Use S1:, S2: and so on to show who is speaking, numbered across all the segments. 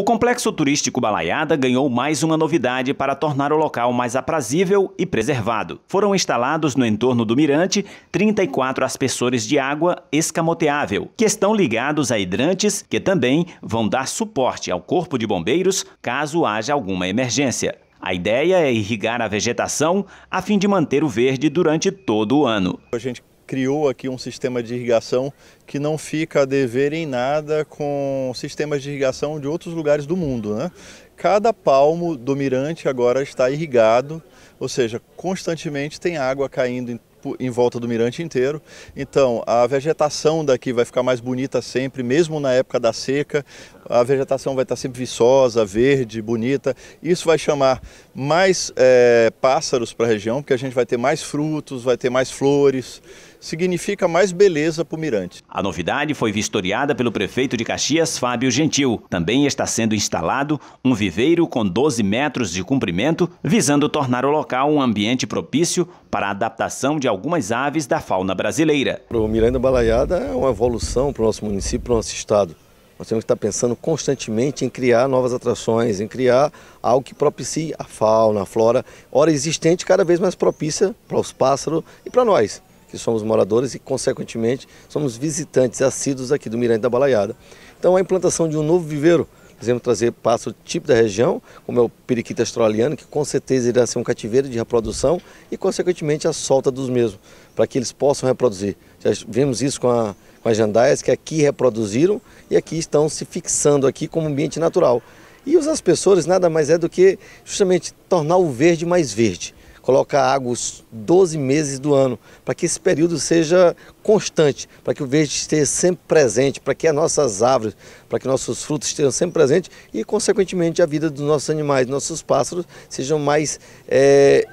S1: O complexo turístico Balaiada ganhou mais uma novidade para tornar o local mais aprazível e preservado. Foram instalados no entorno do mirante 34 aspersores de água escamoteável, que estão ligados a hidrantes que também vão dar suporte ao corpo de bombeiros caso haja alguma emergência. A ideia é irrigar a vegetação a fim de manter o verde durante todo o ano. A gente
S2: criou aqui um sistema de irrigação que não fica a dever em nada com sistemas de irrigação de outros lugares do mundo. Né? Cada palmo do mirante agora está irrigado, ou seja, constantemente tem água caindo em em volta do mirante inteiro. Então, a vegetação daqui vai ficar mais bonita sempre, mesmo na época da seca. A vegetação vai estar sempre viçosa, verde, bonita. Isso vai chamar mais é, pássaros para a região, porque a gente vai ter mais frutos, vai ter mais flores significa mais beleza
S1: para o mirante. A novidade foi vistoriada pelo prefeito de Caxias, Fábio Gentil. Também está sendo instalado um viveiro com 12 metros de comprimento, visando tornar o local um ambiente propício para a adaptação de algumas aves da fauna brasileira. O Miranda
S3: Balaiada é uma evolução para o nosso município, para o nosso estado. Nós temos que estar tá pensando constantemente em criar novas atrações, em criar algo que propicie a fauna, a flora, hora existente cada vez mais propícia para os pássaros e para nós que somos moradores e, consequentemente, somos visitantes assíduos aqui do Mirante da Balaiada. Então, a implantação de um novo viveiro, quisemos trazer pássaro tipo da região, como é o periquito australiano, que com certeza irá ser um cativeiro de reprodução e, consequentemente, a solta dos mesmos, para que eles possam reproduzir. Já vimos isso com, a, com as jandaias, que aqui reproduziram e aqui estão se fixando aqui como ambiente natural. E os aspersores nada mais é do que justamente tornar o verde mais verde coloca água os 12 meses do ano, para que esse período seja constante, para que o verde esteja sempre presente, para que as nossas árvores, para que nossos frutos estejam sempre presentes e, consequentemente, a vida dos nossos animais, dos nossos pássaros, sejam mais é,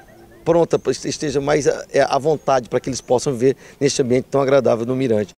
S3: pronta, esteja mais é, à vontade para que eles possam viver neste ambiente tão agradável no Mirante.